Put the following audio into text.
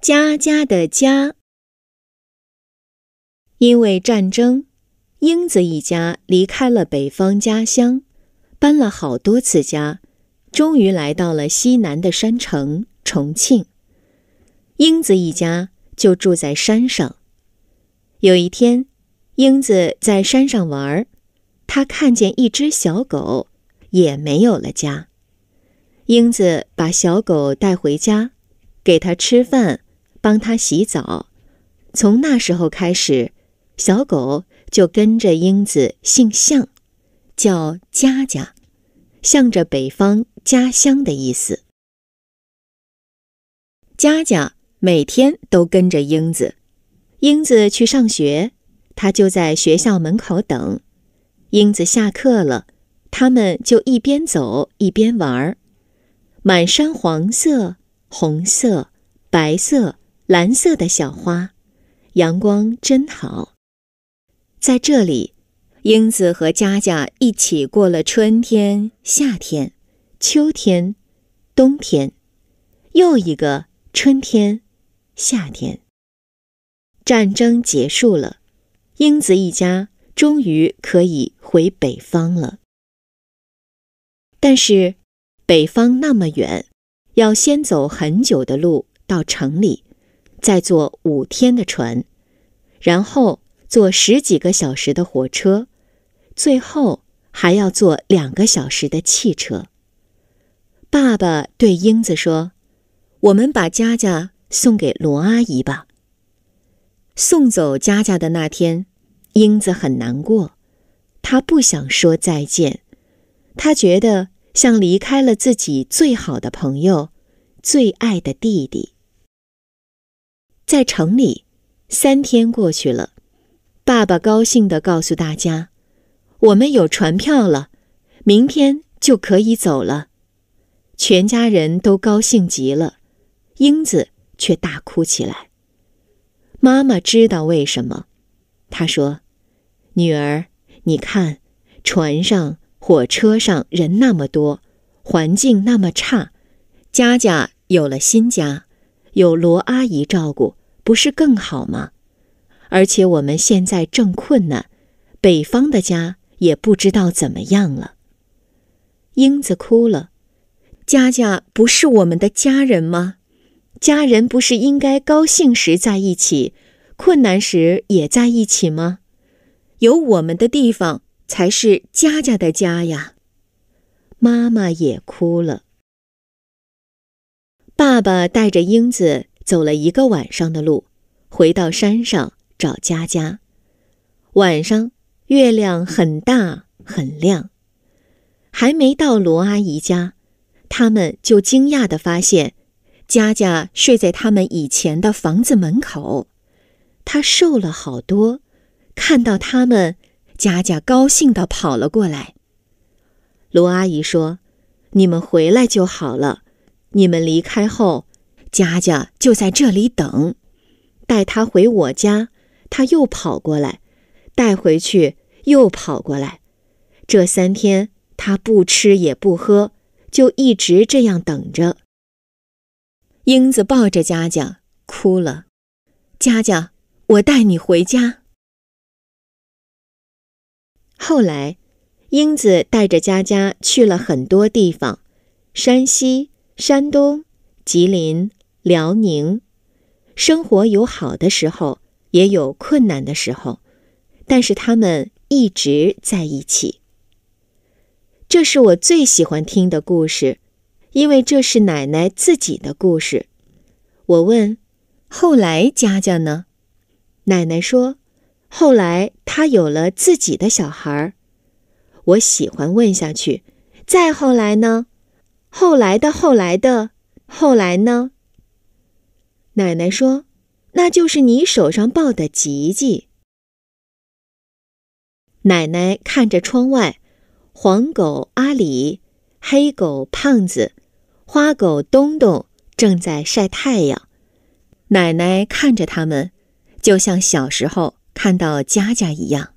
家家的家，因为战争，英子一家离开了北方家乡，搬了好多次家，终于来到了西南的山城重庆。英子一家就住在山上。有一天，英子在山上玩，她看见一只小狗，也没有了家。英子把小狗带回家，给它吃饭。帮它洗澡。从那时候开始，小狗就跟着英子姓向，叫佳佳，向着北方家乡的意思。佳佳每天都跟着英子，英子去上学，他就在学校门口等。英子下课了，他们就一边走一边玩儿，满山黄色、红色、白色。蓝色的小花，阳光真好。在这里，英子和佳佳一起过了春天、夏天、秋天、冬天，又一个春天、夏天。战争结束了，英子一家终于可以回北方了。但是，北方那么远，要先走很久的路到城里。再坐五天的船，然后坐十几个小时的火车，最后还要坐两个小时的汽车。爸爸对英子说：“我们把佳佳送给罗阿姨吧。”送走佳佳的那天，英子很难过，她不想说再见，她觉得像离开了自己最好的朋友、最爱的弟弟。在城里，三天过去了，爸爸高兴的告诉大家：“我们有船票了，明天就可以走了。”全家人都高兴极了，英子却大哭起来。妈妈知道为什么，她说：“女儿，你看，船上、火车上人那么多，环境那么差，佳佳有了新家，有罗阿姨照顾。”不是更好吗？而且我们现在正困难，北方的家也不知道怎么样了。英子哭了，佳佳不是我们的家人吗？家人不是应该高兴时在一起，困难时也在一起吗？有我们的地方才是佳佳的家呀。妈妈也哭了，爸爸带着英子。走了一个晚上的路，回到山上找佳佳。晚上月亮很大很亮，还没到罗阿姨家，他们就惊讶地发现，佳佳睡在他们以前的房子门口。她瘦了好多，看到他们，佳佳高兴地跑了过来。罗阿姨说：“你们回来就好了，你们离开后。”佳佳就在这里等，带她回我家，她又跑过来，带回去又跑过来。这三天她不吃也不喝，就一直这样等着。英子抱着佳佳哭了：“佳佳，我带你回家。”后来，英子带着佳佳去了很多地方：山西、山东、吉林。辽宁，生活有好的时候，也有困难的时候，但是他们一直在一起。这是我最喜欢听的故事，因为这是奶奶自己的故事。我问：“后来，佳佳呢？”奶奶说：“后来，她有了自己的小孩儿。”我喜欢问下去：“再后来呢？”“后来的后来的，后来呢？”奶奶说：“那就是你手上抱的吉吉。”奶奶看着窗外，黄狗阿里、黑狗胖子、花狗东东正在晒太阳。奶奶看着他们，就像小时候看到佳佳一样。